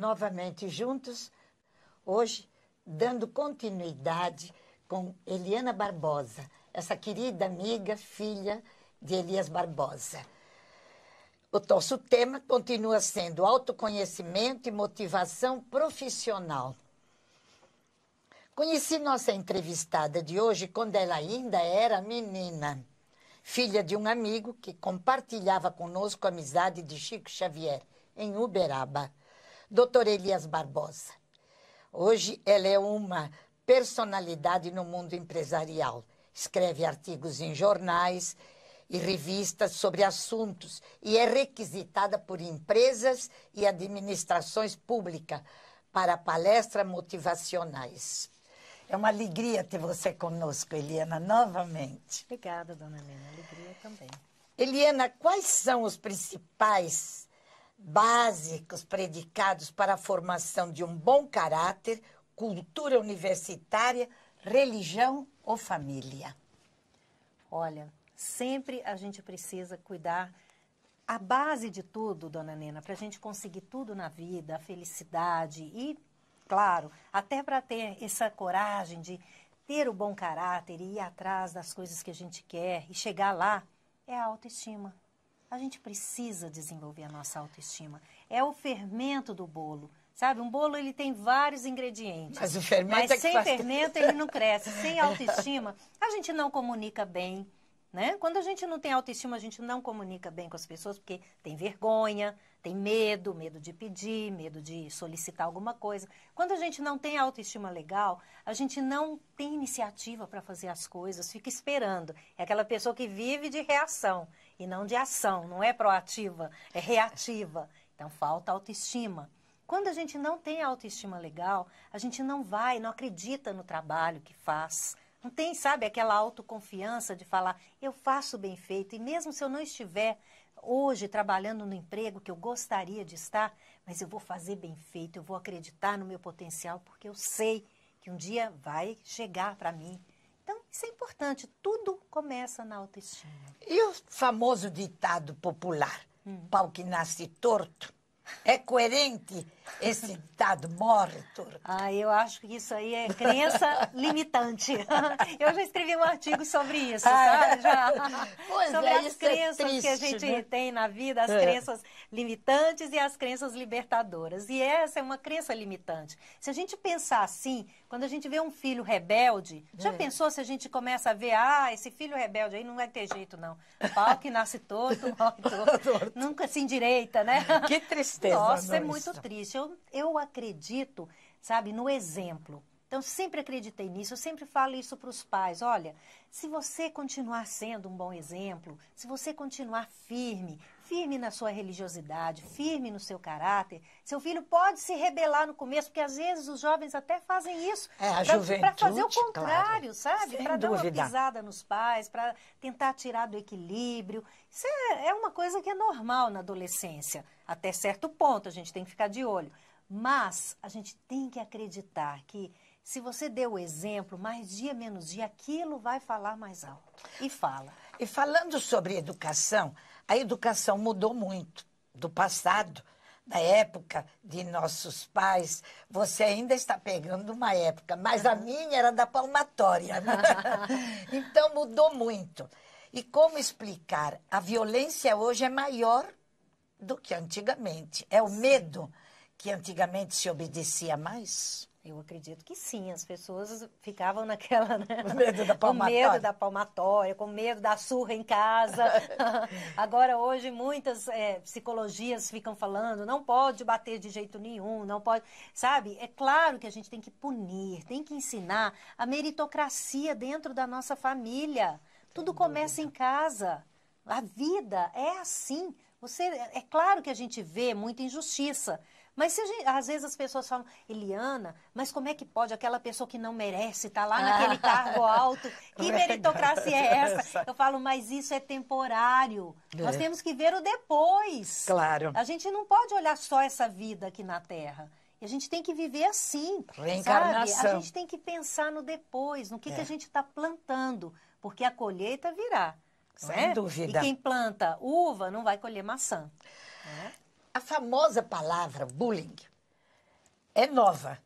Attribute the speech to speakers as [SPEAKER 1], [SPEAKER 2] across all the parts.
[SPEAKER 1] novamente juntos, hoje dando continuidade com Eliana Barbosa, essa querida amiga, filha de Elias Barbosa. O nosso tema continua sendo autoconhecimento e motivação profissional. Conheci nossa entrevistada de hoje quando ela ainda era menina, filha de um amigo que compartilhava conosco a amizade de Chico Xavier, em Uberaba doutor Elias Barbosa. Hoje ela é uma personalidade no mundo empresarial. Escreve artigos em jornais e revistas sobre assuntos e é requisitada por empresas e administrações públicas para palestras motivacionais. É uma alegria ter você conosco, Eliana, novamente. Obrigada, dona Helena. Alegria também. Eliana, quais são os principais básicos predicados para a formação de um bom caráter, cultura universitária, religião ou família? Olha, sempre a gente precisa cuidar
[SPEAKER 2] a base de tudo, dona Nena, para a gente conseguir tudo na vida, a felicidade e, claro, até para ter essa coragem de ter o bom caráter e ir atrás das coisas que a gente quer e chegar lá, é a autoestima a gente precisa desenvolver a nossa autoestima. É o fermento do bolo. Sabe, um bolo ele tem vários ingredientes. Mas o fermento mas é sem faz... fermento ele não cresce. Sem autoestima, a gente não comunica bem. Né? Quando a gente não tem autoestima, a gente não comunica bem com as pessoas porque tem vergonha, tem medo, medo de pedir, medo de solicitar alguma coisa. Quando a gente não tem autoestima legal, a gente não tem iniciativa para fazer as coisas, fica esperando. É aquela pessoa que vive de reação e não de ação, não é proativa, é reativa. Então falta autoestima. Quando a gente não tem autoestima legal, a gente não vai, não acredita no trabalho que faz. Não tem, sabe, aquela autoconfiança de falar, eu faço bem feito, e mesmo se eu não estiver hoje trabalhando no emprego que eu gostaria de estar, mas eu vou fazer bem feito, eu vou acreditar no meu potencial, porque eu sei que um dia vai chegar para mim isso é
[SPEAKER 1] importante, tudo começa na autoestima. E o famoso ditado popular, hum. pau que nasce torto, é coerente esse dado morre, Ah, eu acho que isso aí é crença limitante. Eu já escrevi
[SPEAKER 2] um artigo sobre isso, ah, sabe? É. Já. Pois sobre é, as é crenças é triste, que a gente né? tem na vida, as é. crenças limitantes e as crenças libertadoras. E essa é uma crença limitante. Se a gente pensar assim, quando a gente vê um filho rebelde, já é. pensou se a gente começa a ver, ah, esse filho rebelde aí não vai ter jeito, não. Pau que nasce torto, morre torto. Nunca se endireita, né? Que tristeza. Nossa, é muito triste isso. Eu, eu acredito, sabe, no exemplo. Então, sempre acreditei nisso, eu sempre falo isso para os pais. Olha, se você continuar sendo um bom exemplo, se você continuar firme, firme na sua religiosidade, firme no seu caráter, seu filho pode se rebelar no começo, porque às vezes os jovens até fazem isso é, para fazer o contrário, claro, sabe? Para dar uma pisada nos pais, para tentar tirar do equilíbrio. Isso é, é uma coisa que é normal na adolescência até certo ponto, a gente tem que ficar de olho. Mas a gente tem que acreditar que se você deu o exemplo, mais dia menos dia, aquilo vai falar mais alto.
[SPEAKER 1] E fala. E falando sobre educação, a educação mudou muito do passado, da época de nossos pais. Você ainda está pegando uma época, mas a minha era da palmatória. Né? então mudou muito. E como explicar? A violência hoje é maior do que antigamente. É o medo que antigamente se obedecia mais?
[SPEAKER 2] Eu acredito que sim, as pessoas ficavam naquela, né? O medo da palmatória. Com medo da palmatória, com medo da surra em casa. Agora, hoje, muitas é, psicologias ficam falando, não pode bater de jeito nenhum, não pode. Sabe? É claro que a gente tem que punir, tem que ensinar a meritocracia dentro da nossa família. Tudo começa em casa. A vida é assim. Você, é, é claro que a gente vê muita injustiça, mas gente, às vezes as pessoas falam, Eliana, mas como é que pode aquela pessoa que não merece estar tá lá naquele ah. cargo alto? Que é meritocracia é essa? Eu falo, mas isso é temporário. É. Nós temos que ver o depois. Claro. A gente não pode olhar só essa vida aqui na Terra. E a gente tem que viver assim. Reencarnação. Sabe? A gente tem que pensar no depois, no que, é. que a é. gente está plantando, porque a colheita virá. Sem né? dúvida. E quem planta uva não vai colher
[SPEAKER 1] maçã. Né? A famosa palavra bullying é nova,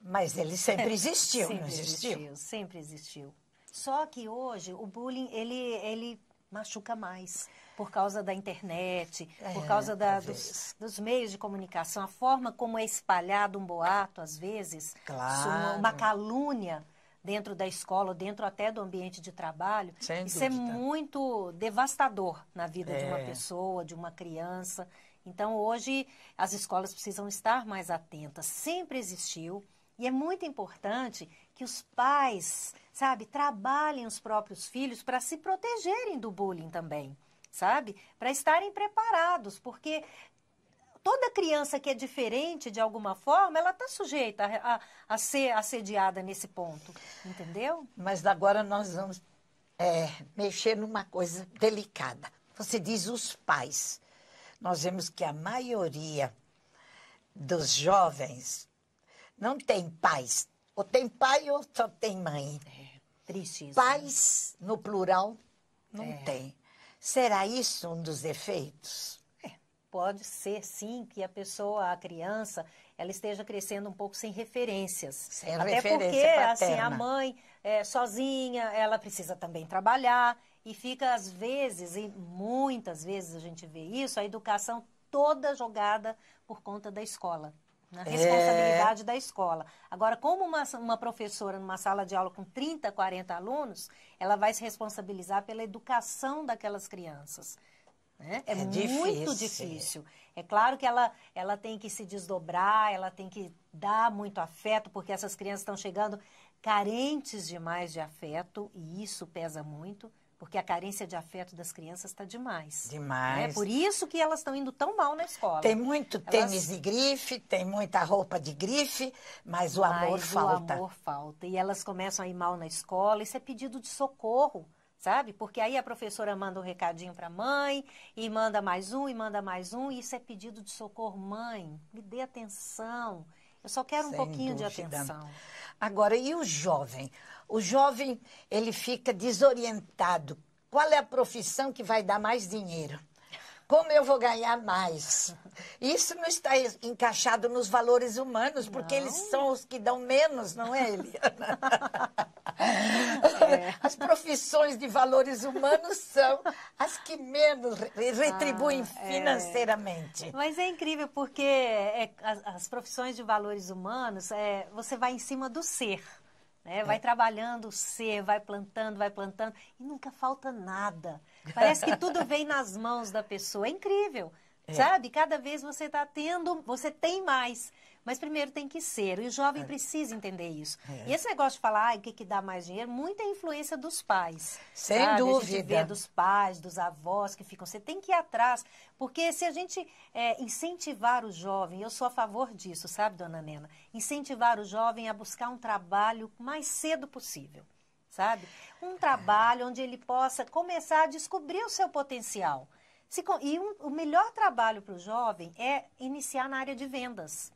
[SPEAKER 1] mas ele sempre é, existiu, sempre não existiu? existiu?
[SPEAKER 2] Sempre existiu. Só que hoje o bullying ele, ele machuca mais por causa da internet, é, por causa da, dos, dos, meios de comunicação, a forma como é espalhado um boato às vezes, é claro. uma calúnia dentro da escola, dentro até do ambiente de trabalho, Sem isso é dúvida. é muito devastador na vida é. de uma é. pessoa, de uma criança. Então, hoje, as escolas precisam estar mais atentas. Sempre existiu. E é muito importante que os pais, sabe, trabalhem os próprios filhos para se protegerem do bullying também, sabe? Para estarem preparados, porque toda criança que é diferente de alguma forma, ela está
[SPEAKER 1] sujeita a, a, a, ser assediada nesse ponto, entendeu? Mas agora nós vamos é, mexer numa coisa delicada. Você diz os pais. Nós vemos que a maioria dos jovens não tem pais. Ou tem pai ou só tem mãe. É, né? Pais, no plural, não é. tem. Será isso um dos efeitos?
[SPEAKER 2] pode ser sim que a pessoa, a
[SPEAKER 1] criança, ela esteja crescendo
[SPEAKER 2] um pouco sem referências. Sem Até referência porque, paterna. assim, a mãe é, sozinha, ela precisa também trabalhar e fica às vezes, e muitas vezes a gente vê isso, a educação toda jogada por conta da escola.
[SPEAKER 1] Na é. responsabilidade
[SPEAKER 2] é... da escola. Agora, como uma, uma professora numa sala de aula com 30, 40 alunos, ela vai se responsabilizar pela educação daquelas crianças. Né? É, é difícil. muito difícil. É claro que ela, ela tem que se desdobrar, ela tem que dar muito afeto, porque essas crianças estão chegando carentes demais de afeto, e isso pesa muito, porque a carência de afeto das crianças está demais. Né? Demais. É por isso que elas estão indo tão mal na escola. Tem muito elas... tênis de
[SPEAKER 1] grife, tem muita roupa de grife, mas o mas amor o falta. O amor
[SPEAKER 2] falta. E elas começam a ir mal na escola, isso é pedido de socorro sabe? Porque aí a professora manda um recadinho para a mãe, e manda mais um, e manda mais um, e isso é pedido de socorro. Mãe, me dê atenção. Eu só
[SPEAKER 1] quero um Sem pouquinho dúvida. de atenção. Agora, e o jovem? O jovem, ele fica desorientado. Qual é a profissão que vai dar mais dinheiro? Como eu vou ganhar mais? Isso não está encaixado nos valores humanos, porque não. eles são os que dão menos, não é, Eliana? É. As profissões de valores humanos são as que menos retribuem ah, é. financeiramente. É. Mas é incrível porque é, as, as,
[SPEAKER 2] profissões de valores humanos, é, você vai em cima do ser. Né? Vai é. trabalhando o ser, vai plantando, vai plantando e nunca falta nada. Parece que tudo vem nas mãos da pessoa. É incrível, é. sabe? Cada vez você está tendo, você tem mais. Mas primeiro tem que ser. E o jovem é. precisa entender isso. É. E esse negócio de falar, ah, o que, que dá mais dinheiro? Muita influência dos pais. Sem sabe? dúvida. A gente vê dos pais, dos avós que ficam. Você tem que ir atrás. Porque se a gente é, incentivar o jovem, eu sou a favor disso, sabe, dona Nena? Incentivar o jovem a buscar um trabalho o mais cedo possível sabe? Um trabalho onde ele possa começar a descobrir o seu potencial. Se, e um, o melhor trabalho para o jovem é iniciar na área de vendas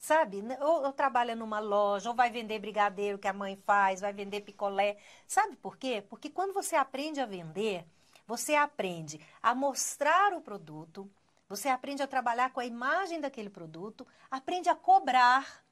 [SPEAKER 2] sabe? Ou, ou, trabalha numa loja, ou vai vender brigadeiro que a mãe faz, vai vender picolé. Sabe por quê? Porque quando você aprende a vender, você aprende a mostrar o produto, você aprende a trabalhar com a imagem daquele produto, aprende a cobrar.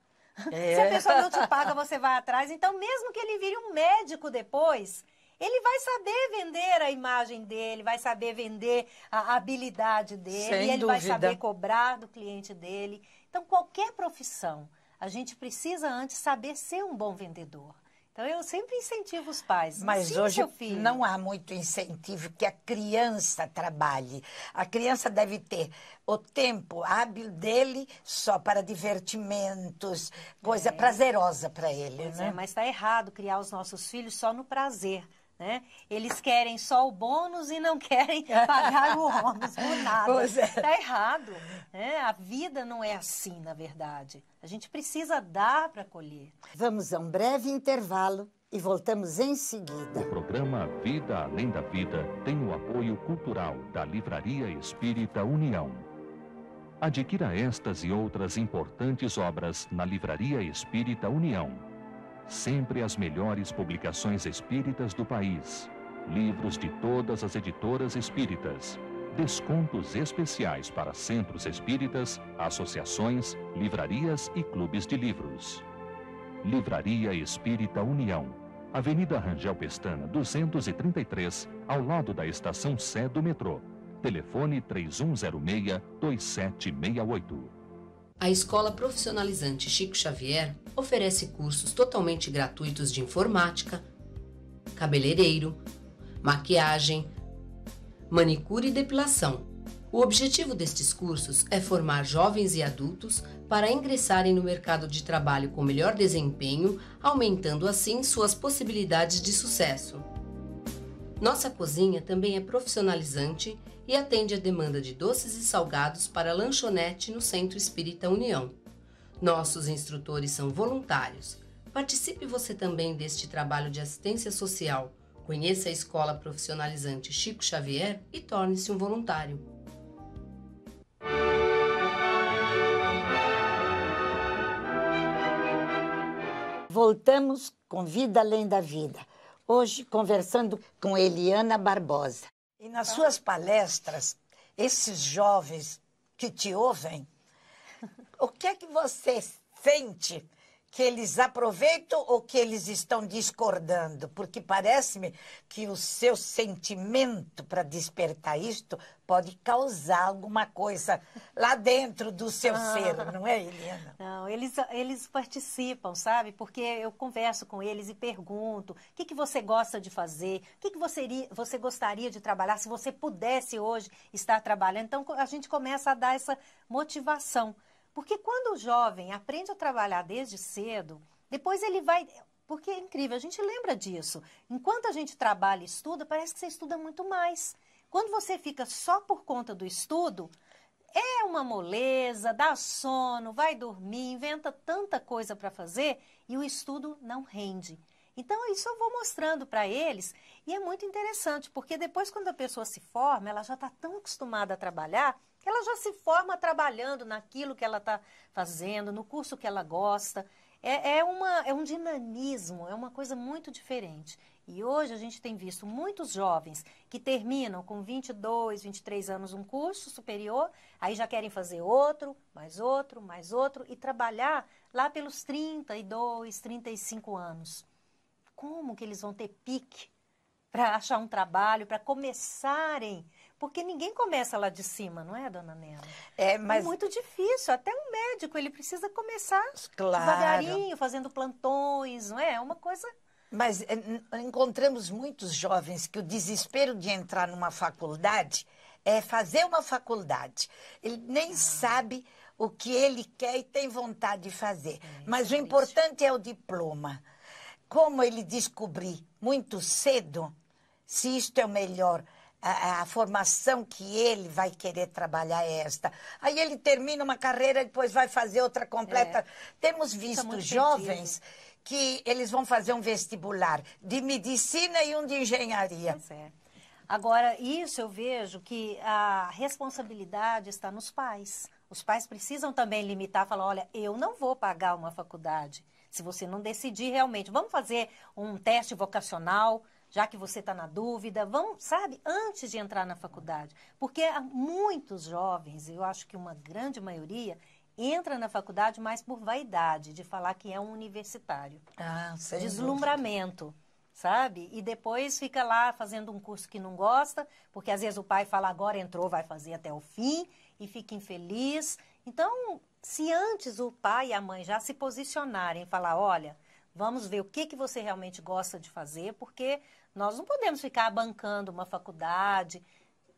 [SPEAKER 2] É. Se a pessoa não te paga, você vai atrás. Então, mesmo que ele vire um médico depois, ele vai saber vender a imagem dele, vai saber vender a habilidade dele, Sem ele dúvida. vai saber cobrar do cliente dele. Então, qualquer profissão, a gente precisa antes saber ser um bom vendedor. Então eu sempre incentivo os pais. Mas Sim, hoje não
[SPEAKER 1] há muito incentivo que a criança trabalhe. A criança deve ter o tempo hábil dele só para divertimentos, coisa é. prazerosa para ele. né? É, mas está errado criar os nossos filhos só no prazer.
[SPEAKER 2] Né? Eles querem só o bônus e não querem pagar o ônus por nada. Está é. Tá errado. Né? A vida não é assim, na verdade. A gente precisa
[SPEAKER 1] dar para colher. Vamos a um breve intervalo e voltamos em seguida.
[SPEAKER 2] O programa Vida Além da Vida tem o apoio cultural da Livraria Espírita União. Adquira estas e outras importantes obras na Livraria Espírita União sempre as melhores publicações espíritas do país, livros de todas as editoras espíritas, descontos especiais para centros espíritas, associações, livrarias e clubes de livros. Livraria Espírita União, Avenida Rangel Pestana, 233, ao lado da estação Sé do metrô. Telefone 3106-2768.
[SPEAKER 1] A Escola Profissionalizante Chico Xavier oferece cursos totalmente gratuitos de informática, cabeleireiro, maquiagem, manicure e depilação. O objetivo destes cursos é formar jovens e adultos para ingressarem no mercado de trabalho com melhor desempenho, aumentando assim suas possibilidades de sucesso. Nossa cozinha também é profissionalizante e atende a demanda de doces e salgados para lanchonete no Centro Espírita União. Nossos instrutores são voluntários. Participe você também deste trabalho de assistência social. Conheça a Escola Profissionalizante Chico Xavier e torne-se um voluntário. Voltamos com Vida Além da Vida. Hoje conversando com Eliana Barbosa. E nas suas palestras, esses jovens que te ouvem, o que é que você sente que eles aproveitam ou que eles estão discordando? Porque parece-me que o seu sentimento para despertar isto pode causar alguma coisa lá dentro do seu ah, ser, não é, Helena? Não, eles, eles
[SPEAKER 2] participam, sabe? Porque eu converso com eles e pergunto: o que, que você gosta de fazer? O que, que você, iria, você gostaria de trabalhar se você pudesse hoje estar trabalhando? Então a gente começa a dar essa motivação. Porque quando o jovem aprende a trabalhar desde cedo, depois ele vai. Porque é incrível, a gente lembra disso. Enquanto a gente trabalha e estuda, parece que você estuda muito mais. Quando você fica só por conta do estudo, é uma moleza, dá sono, vai dormir, inventa tanta coisa para fazer e o estudo não rende. Então, isso eu vou mostrando para eles e é muito interessante, porque depois, quando a pessoa se forma, ela já está tão acostumada a trabalhar ela já se forma trabalhando naquilo que ela está fazendo, no curso que ela gosta. É, é, uma, é um dinamismo, é uma coisa muito diferente. E hoje a gente tem visto muitos jovens que terminam com 22, 23 anos um curso superior, aí já querem fazer outro, mais outro, mais outro, e trabalhar lá pelos 32, 35 anos. Como que eles vão ter pique para achar um trabalho, para começarem porque ninguém começa lá de cima, não é, dona Nela? É, é, mas... É muito difícil. Até um médico, ele precisa começar claro. devagarinho,
[SPEAKER 1] fazendo plantões, não é? É uma coisa... Mas é, encontramos muitos jovens que o desespero de entrar numa faculdade é fazer uma faculdade. Ele nem ah. sabe o que ele quer e tem vontade de fazer. É, mas o importante é o diploma. Como ele descobrir muito cedo se isto é o melhor a, a, formação que ele vai querer trabalhar é esta. Aí ele termina uma carreira e depois vai fazer outra completa. É. Temos é visto jovens que eles vão fazer um vestibular de medicina e um de engenharia. Pois é. Agora, isso eu vejo que a responsabilidade
[SPEAKER 2] está nos pais. Os pais precisam também limitar, falar, olha, eu não vou pagar uma faculdade. Se você não decidir realmente, vamos fazer um teste vocacional, já que você está na dúvida, vamos, sabe, antes de entrar na faculdade. Porque muitos jovens, eu acho que uma grande maioria, entra na faculdade mais por vaidade, de falar que é um universitário.
[SPEAKER 1] Ah, sem
[SPEAKER 2] Deslumbramento. Dúvida. Sabe? E depois fica lá fazendo um curso que não gosta, porque às vezes o pai fala agora entrou, vai fazer até o fim, e fica infeliz. Então, se antes o pai e a mãe já se posicionarem e falar, olha, Vamos ver o que, que você realmente gosta de fazer, porque nós não podemos ficar bancando uma faculdade,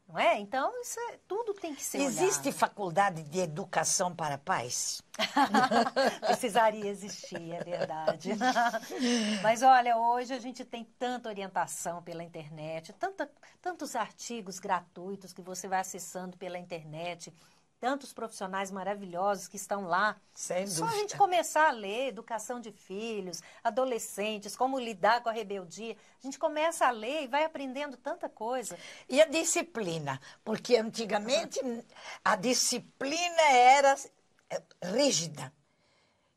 [SPEAKER 2] não é? Então, isso é, tudo tem que ser Existe
[SPEAKER 1] olhado. faculdade de educação para pais? Precisaria existir, é verdade.
[SPEAKER 2] Mas olha, hoje a gente tem tanta orientação pela internet, tanta, tantos artigos gratuitos que você vai acessando pela internet tantos profissionais maravilhosos que estão lá. Sem Só a gente começar a ler educação de filhos, adolescentes, como lidar com a rebeldia. A gente começa a
[SPEAKER 1] ler e vai aprendendo tanta coisa. E a disciplina, porque antigamente a disciplina era eh, rígida.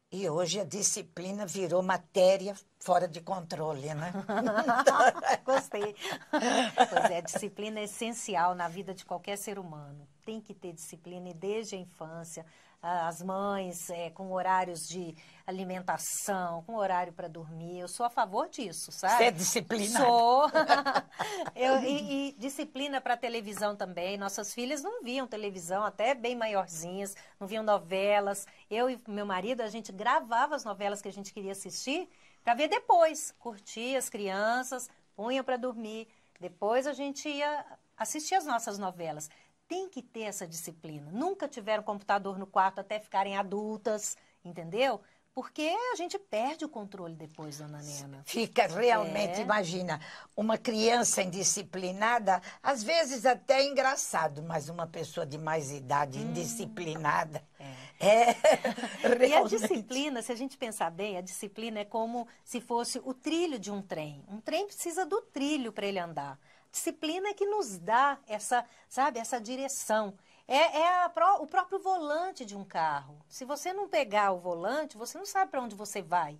[SPEAKER 1] E hoje a disciplina virou matéria fora de controle, né?
[SPEAKER 2] Gostei. Pois é, disciplina é essencial na vida de qualquer ser humano. Tem que ter disciplina e desde a infância. As mães é, com horários de alimentação, com horário para dormir. Eu sou a favor disso, sabe? Você é disciplina. Sou. Eu, e, e disciplina para televisão também. Nossas filhas não viam televisão, até bem maiorzinhas, não viam novelas. Eu e meu marido, a gente gravava as novelas que a gente queria assistir para ver depois. Curtia as crianças, punha para dormir. Depois a gente ia assistir as nossas novelas. Tem que ter essa disciplina. Nunca tiveram computador no quarto até ficarem adultas, entendeu? Porque
[SPEAKER 1] a gente perde o controle depois, dona Nena. Fica realmente, é. imagina, uma criança indisciplinada, às vezes até é engraçado, mas uma pessoa de mais idade hum. indisciplinada. É. é e a disciplina, se a gente
[SPEAKER 2] pensar bem, a disciplina é como se fosse o trilho de um trem. Um trem precisa do trilho para ele andar. disciplina é que nos dá essa, sabe, essa direção. É, é o próprio volante de um carro. Se você não pegar o volante, você não sabe para onde você vai,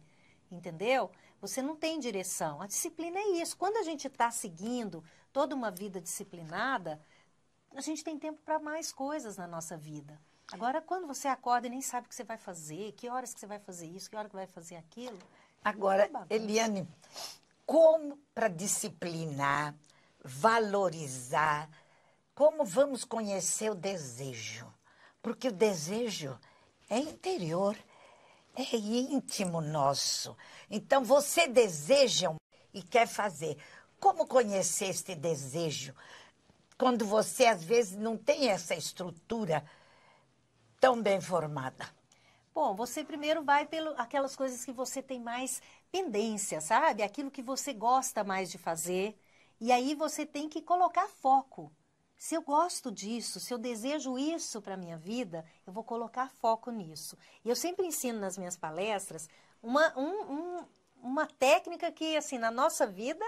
[SPEAKER 2] entendeu? Você não tem direção. A disciplina é isso. Quando a gente está seguindo toda uma vida disciplinada, a gente tem tempo para mais coisas na nossa vida. Agora, quando você acorda e nem sabe o que você vai fazer, que horas que você vai fazer isso, que hora que vai fazer aquilo.
[SPEAKER 1] Agora, é Eliane, como para disciplinar, valorizar, como vamos conhecer o desejo? Porque o desejo é interior, é íntimo nosso. Então você deseja e quer fazer. Como conhecer este desejo? Quando você às vezes não tem essa estrutura tão bem formada.
[SPEAKER 2] Bom, você primeiro vai pelo aquelas coisas que você tem mais pendência, sabe? Aquilo que você gosta mais de fazer. E aí você tem que colocar foco. Se eu gosto disso, se eu desejo isso para a minha vida, eu vou colocar foco nisso. E eu sempre ensino nas minhas palestras uma, um, um, uma técnica que, assim, na nossa vida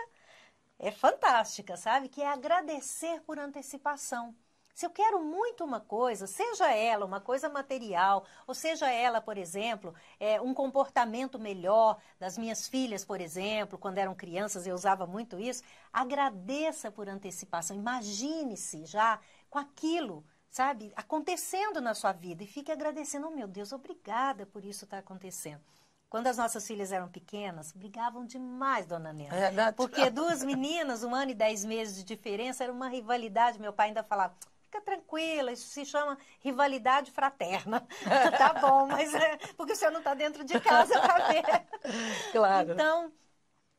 [SPEAKER 2] é fantástica, sabe? Que é agradecer por antecipação. Se eu quero muito uma coisa, seja ela uma coisa material, ou seja ela, por exemplo, é, um comportamento melhor das minhas filhas, por exemplo, quando eram crianças eu usava muito isso, agradeça por antecipação. Imagine-se já com aquilo, sabe, acontecendo na sua vida e fique agradecendo. Oh, meu Deus, obrigada por isso estar tá acontecendo. Quando as nossas filhas eram pequenas, brigavam demais, dona Nena. É, porque duas meninas, um ano e dez meses de diferença, era uma rivalidade. Meu pai ainda falava: fica tranquila, isso se chama rivalidade fraterna. tá bom, mas é porque senhor não está dentro de casa para ver. Claro. Então,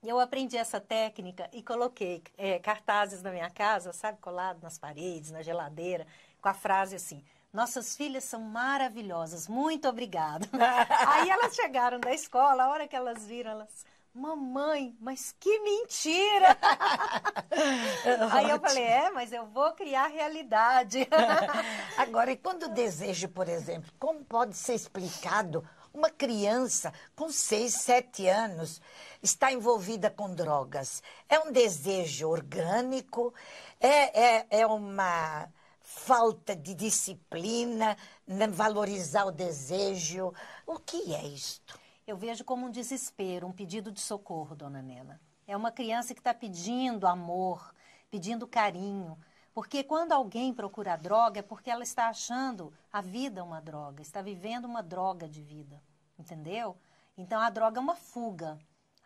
[SPEAKER 2] eu aprendi essa técnica e coloquei é, cartazes na minha casa, sabe, colado nas paredes, na geladeira, com a frase assim: nossas filhas são maravilhosas, muito obrigada. Aí elas chegaram da escola, a hora que elas viram, elas Mamãe, mas que mentira!
[SPEAKER 1] Aí eu falei, é, mas eu vou criar realidade. Agora, e quando o desejo, por exemplo, como pode ser explicado uma criança com 6, 7 anos está envolvida com drogas? É um desejo orgânico? É, é, é uma falta de disciplina, né, valorizar o desejo? O que é isto?
[SPEAKER 2] eu vejo como um desespero, um pedido de socorro, dona Nena. É uma criança que está pedindo amor, pedindo carinho. Porque quando alguém procura droga é porque ela está achando a vida uma droga, está vivendo uma droga de vida, entendeu? Então a droga é uma fuga.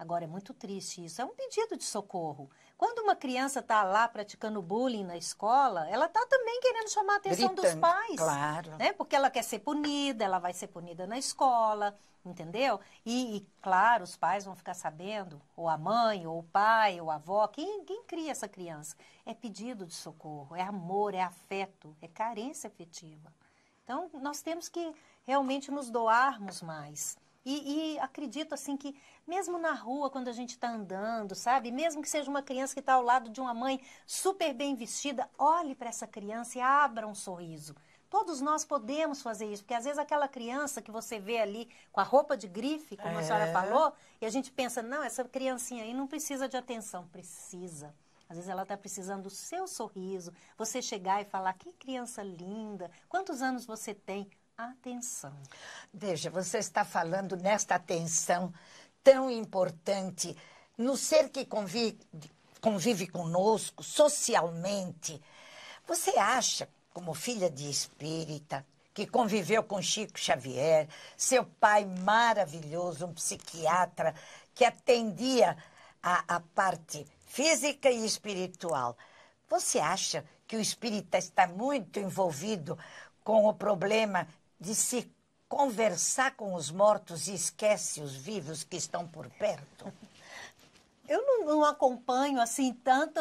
[SPEAKER 2] Agora, é muito triste isso. É um pedido de socorro. Quando uma criança está lá praticando bullying na escola, ela está também querendo chamar a atenção Gritando, dos pais. Claro. Né? Porque ela quer ser punida, ela vai ser punida na escola, entendeu? E, e claro, os pais vão ficar sabendo, ou a mãe, ou o pai, ou a avó, quem, quem cria essa criança? É pedido de socorro, é amor, é afeto, é carência afetiva. Então, nós temos que realmente nos doarmos mais. E, e, acredito assim que mesmo na rua quando a gente está andando, sabe, mesmo que seja uma criança que está ao lado de uma mãe super bem vestida, olhe para essa criança e abra um sorriso. Todos nós podemos fazer isso, porque às vezes aquela criança que você vê ali com a roupa de grife, como é. a senhora é. falou, e a gente pensa, não, essa criancinha aí não precisa de atenção. Precisa. Às vezes ela está precisando do seu sorriso, você chegar e falar, que criança linda, quantos anos você tem? atenção.
[SPEAKER 1] Veja, você está falando nesta atenção tão importante no ser que convive, convive conosco socialmente. Você acha, como filha de espírita, que conviveu com Chico Xavier, seu pai maravilhoso, um psiquiatra que atendia a, a parte física e espiritual. Você acha que o espírita está muito envolvido com o problema de se conversar com os mortos e esquece os vivos que estão por perto? Eu não, não acompanho assim tanto,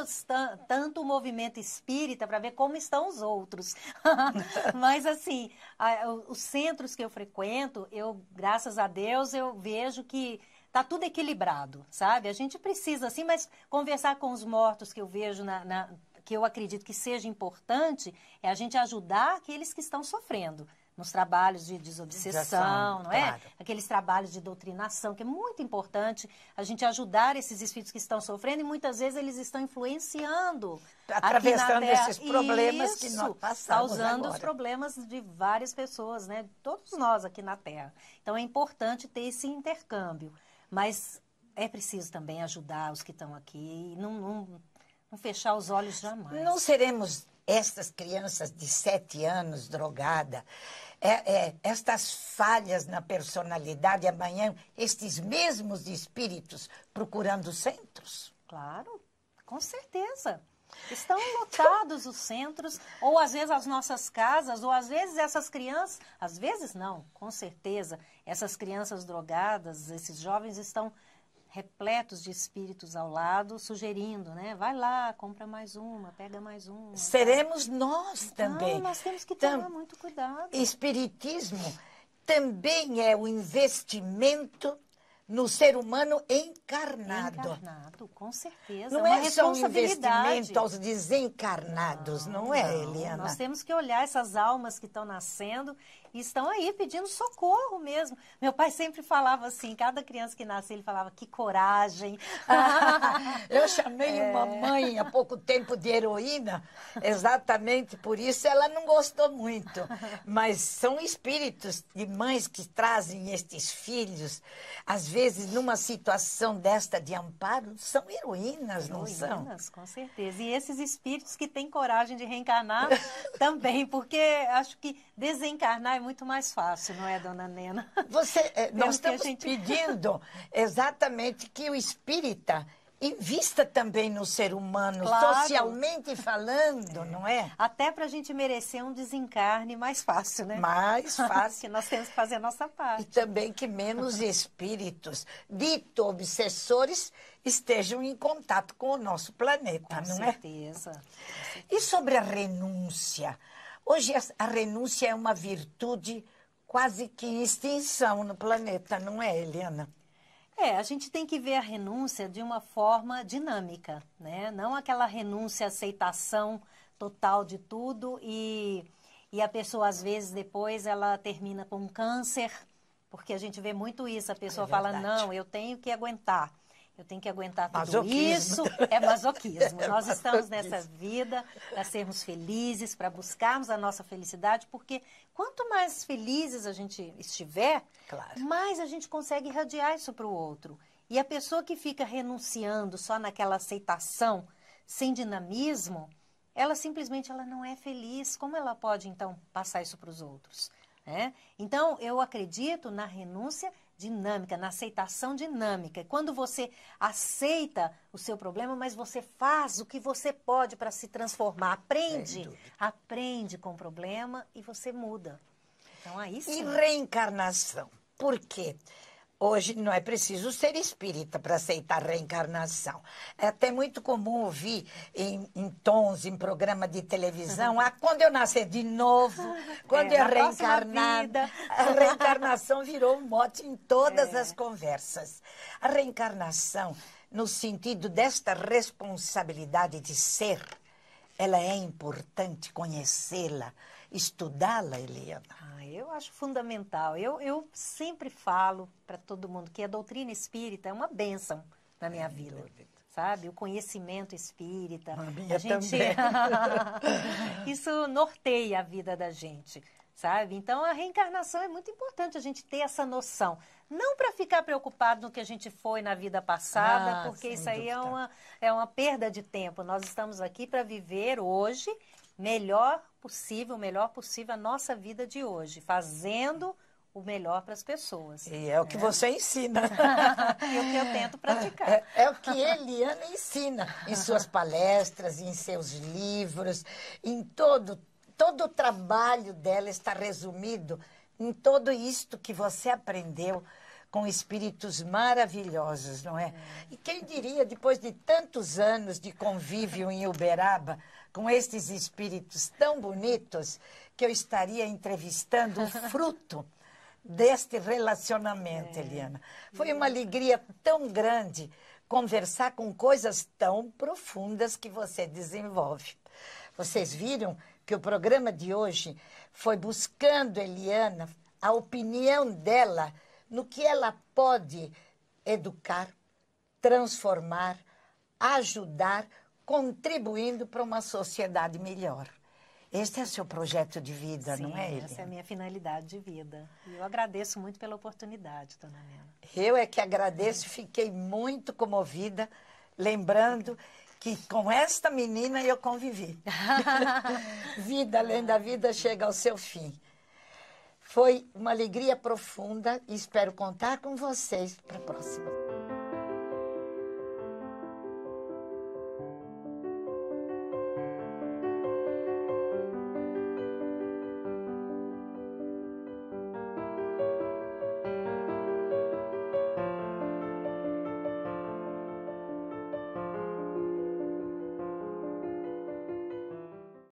[SPEAKER 2] tanto o movimento espírita para ver como estão os outros. Mas assim, a, os centros que eu frequento, eu, graças a Deus, eu vejo que está tudo equilibrado, sabe? A gente precisa, assim, mas conversar com os mortos que eu vejo na, na que eu acredito que seja importante é a gente ajudar aqueles que estão sofrendo nos trabalhos de desobsessão, não é? Claro. Aqueles trabalhos de doutrinação, que é muito importante a gente ajudar esses espíritos que estão sofrendo e muitas vezes eles estão influenciando. Atravessando esses problemas Isso, que nós passamos. Causando agora. os problemas de várias pessoas, né? Todos nós aqui na Terra. Então é importante ter esse intercâmbio. Mas é preciso também ajudar os que estão aqui e não, não,
[SPEAKER 1] não fechar os olhos jamais. Não seremos estas crianças de sete anos drogada, é, é, estas falhas na personalidade, amanhã estes mesmos espíritos procurando centros? Claro, com
[SPEAKER 2] certeza. Estão lotados os centros, ou às vezes as nossas casas, ou às vezes essas crianças, às vezes não, com certeza, essas crianças drogadas, esses jovens estão repletos de espíritos ao lado, sugerindo, né? Vai lá, compra mais uma, pega mais uma. Tá? Seremos
[SPEAKER 1] nós então, também. Não, nós temos que tomar então,
[SPEAKER 2] muito cuidado.
[SPEAKER 1] Espiritismo também é o investimento no ser humano encarnado.
[SPEAKER 2] Encarnado, com certeza. Não é, é só um investimento aos
[SPEAKER 1] desencarnados, não, não é, não. Eliana? Nós temos que olhar essas almas
[SPEAKER 2] que estão nascendo e estão aí pedindo socorro mesmo. Meu pai sempre falava assim,
[SPEAKER 1] cada criança que nasce ele falava, que coragem. eu chamei é. uma mãe há pouco tempo de heroína, exatamente por isso ela não gostou muito. Mas são espíritos de mães que trazem estes filhos, às vezes numa situação desta de amparo, são heroínas, heroínas não são? Heroínas,
[SPEAKER 2] com certeza.
[SPEAKER 1] E esses espíritos que têm coragem de reencarnar também, porque acho que desencarnar é muito mais fácil, não é, dona Nena? Você, é, nós estamos gente... pedindo exatamente que o espírita invista também no ser humano, claro. socialmente
[SPEAKER 2] falando, não é? Até para a gente merecer um desencarne
[SPEAKER 1] mais fácil, né? Mais fácil. que nós temos que fazer a nossa parte. E também que menos espíritos, dito obsessores, estejam em contato com o nosso planeta, com não certeza. é? Com certeza. E sobre a renúncia? Hoje a renúncia é uma virtude quase que em extinção no planeta, não é, Helena?
[SPEAKER 2] É, a gente tem que ver a renúncia de uma forma dinâmica, né? Não aquela renúncia, aceitação total de tudo e, e a pessoa, às vezes, depois ela termina com câncer, porque a gente vê muito isso, a pessoa é fala, não, eu tenho que aguentar eu tenho que aguentar tudo masoquismo. isso. É masoquismo. é Nós estamos nessa vida para sermos felizes, para buscarmos a nossa felicidade, porque quanto mais felizes a gente estiver, claro. mais a gente consegue irradiar isso para o outro. E a pessoa que fica renunciando só naquela aceitação, sem dinamismo, ela simplesmente ela não é feliz. Como ela pode, então, passar isso para os outros? Né? Então, eu acredito na renúncia dinâmica, na aceitação dinâmica. Quando você aceita o seu problema, mas você faz o que você pode para se transformar. Aprende, aprende com o problema e você muda. Então aí sim. E
[SPEAKER 1] reencarnação. Por quê? Hoje não é preciso ser espírita para aceitar reencarnação. É até muito comum ouvir em, em tons, em programa de televisão, uhum. ah, quando eu nascer de novo, quando é, eu reencarnar, a reencarnação virou um mote em todas é. as conversas. A reencarnação, no sentido desta responsabilidade de ser, ela é importante conhecê-la, estudá-la, Eliana
[SPEAKER 2] eu acho fundamental. Eu, eu sempre falo para todo mundo que a doutrina espírita é uma bênção na minha é, vida. Dúvida. Sabe? O conhecimento espírita. A minha a gente... Isso norteia a vida da gente sabe? Então a reencarnação é muito importante a gente ter essa noção. Não para ficar preocupado no que a gente foi na vida passada, ah, porque isso aí é uma, é uma perda de tempo. Nós estamos aqui para viver hoje melhor possível, o melhor possível a nossa vida de hoje, fazendo o melhor para as pessoas.
[SPEAKER 1] E é o que é. você ensina. é o que eu tento praticar. É, é, o que Eliana ensina em suas palestras, em seus livros, em todo todo o trabalho dela está resumido em tudo isto que você aprendeu com espíritos maravilhosos, não é? é? E quem diria, depois de tantos anos de convívio em Uberaba, com estes espíritos tão bonitos que eu estaria entrevistando o fruto deste relacionamento, é. Eliana. Foi uma alegria tão grande conversar com coisas tão profundas que você desenvolve. Vocês viram que o programa de hoje foi buscando Eliana a opinião dela no que ela pode educar, transformar, ajudar contribuindo para uma sociedade melhor. Este é seu projeto de vida, Sim, não é, Eliana? essa é a
[SPEAKER 2] minha finalidade de vida. E eu agradeço muito pela oportunidade, dona Nena.
[SPEAKER 1] Eu é que agradeço, fiquei muito comovida, lembrando que com esta menina eu convivi. vida além da vida chega ao seu fim. Foi uma alegria profunda e espero contar com vocês para a próxima.